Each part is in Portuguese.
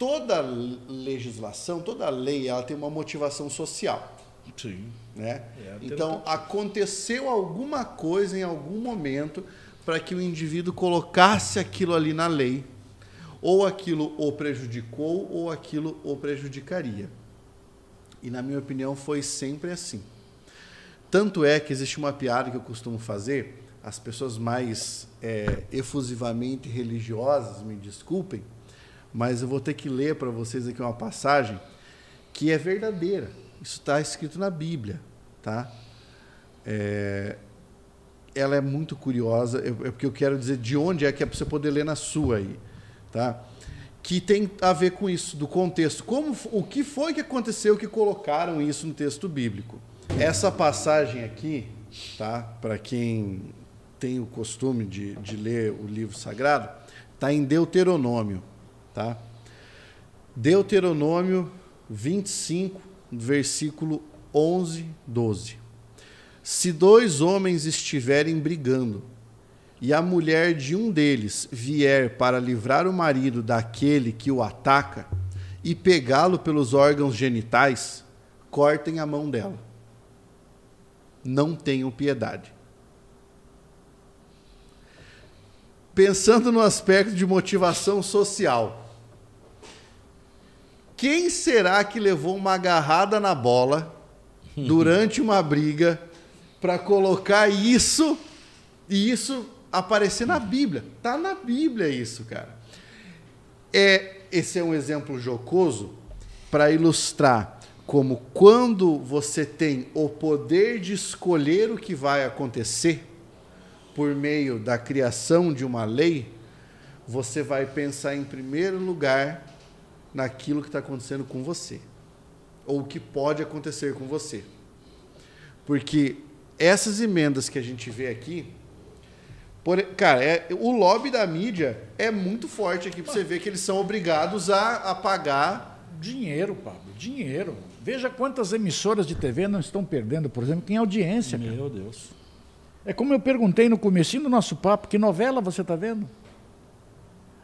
toda legislação, toda lei, ela tem uma motivação social. Sim. Né? É, então, aconteceu alguma coisa em algum momento para que o indivíduo colocasse aquilo ali na lei, ou aquilo o prejudicou, ou aquilo o prejudicaria. E, na minha opinião, foi sempre assim. Tanto é que existe uma piada que eu costumo fazer, as pessoas mais é, efusivamente religiosas, me desculpem, mas eu vou ter que ler para vocês aqui uma passagem que é verdadeira. Isso está escrito na Bíblia, tá? É, ela é muito curiosa, é porque eu quero dizer de onde é que é para você poder ler na sua aí, tá? Que tem a ver com isso, do contexto. Como, o que foi que aconteceu que colocaram isso no texto bíblico? Essa passagem aqui, tá? Para quem tem o costume de, de ler o livro sagrado, está em Deuteronômio. Tá? Deuteronômio 25, versículo 11, 12. Se dois homens estiverem brigando e a mulher de um deles vier para livrar o marido daquele que o ataca e pegá-lo pelos órgãos genitais, cortem a mão dela. Não tenham piedade. pensando no aspecto de motivação social. Quem será que levou uma agarrada na bola durante uma briga para colocar isso e isso aparecer na Bíblia? Tá na Bíblia isso, cara. É, esse é um exemplo jocoso para ilustrar como quando você tem o poder de escolher o que vai acontecer, por meio da criação de uma lei, você vai pensar em primeiro lugar naquilo que está acontecendo com você, ou o que pode acontecer com você. Porque essas emendas que a gente vê aqui, por, cara, é, o lobby da mídia é muito forte aqui para você ver que eles são obrigados a, a pagar. Dinheiro, Pablo, dinheiro. Veja quantas emissoras de TV não estão perdendo, por exemplo, em é audiência. Meu cara. Deus. É como eu perguntei no comecinho do nosso papo, que novela você está vendo?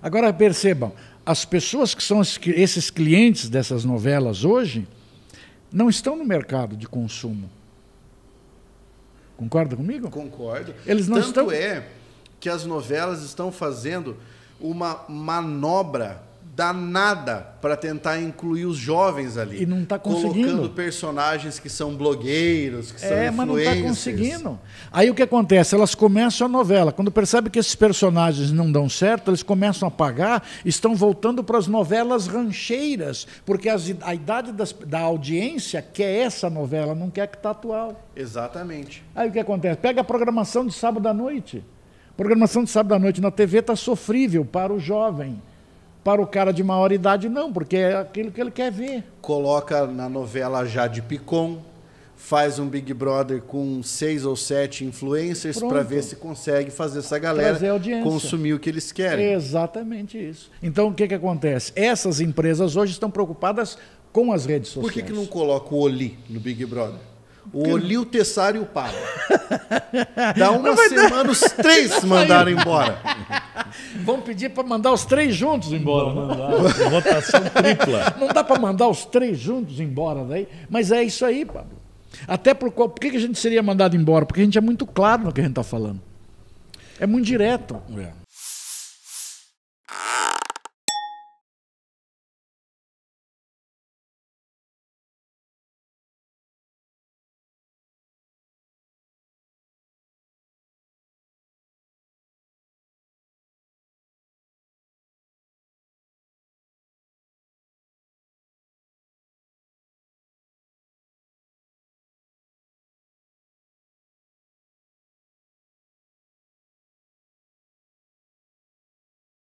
Agora percebam, as pessoas que são esses clientes dessas novelas hoje não estão no mercado de consumo. Concorda comigo? Concordo. Eles não Tanto estão... é que as novelas estão fazendo uma manobra danada para tentar incluir os jovens ali. E não está conseguindo. Colocando personagens que são blogueiros, que é, são influencers. mas não está conseguindo. Aí o que acontece? Elas começam a novela. Quando percebe que esses personagens não dão certo, eles começam a pagar, estão voltando para as novelas rancheiras, porque as, a idade das, da audiência quer essa novela, não quer que está atual. Exatamente. Aí o que acontece? Pega a programação de sábado à noite. programação de sábado à noite na TV está sofrível para o jovem. Para o cara de maior idade, não, porque é aquilo que ele quer ver. Coloca na novela já de Picon, faz um Big Brother com seis ou sete influencers para ver se consegue fazer essa galera consumir o que eles querem. É exatamente isso. Então, o que, que acontece? Essas empresas hoje estão preocupadas com as redes sociais. Por que, que não coloca o Oli no Big Brother? O oli o Tessário para. Dá uma semana, dar. os três mandaram embora. Vamos pedir para mandar os três juntos embora. Né? Votação tripla. Não dá para mandar os três juntos embora daí. Mas é isso aí, Pablo. Até por, qual, por que a gente seria mandado embora? Porque a gente é muito claro no que a gente está falando. É muito direto. É.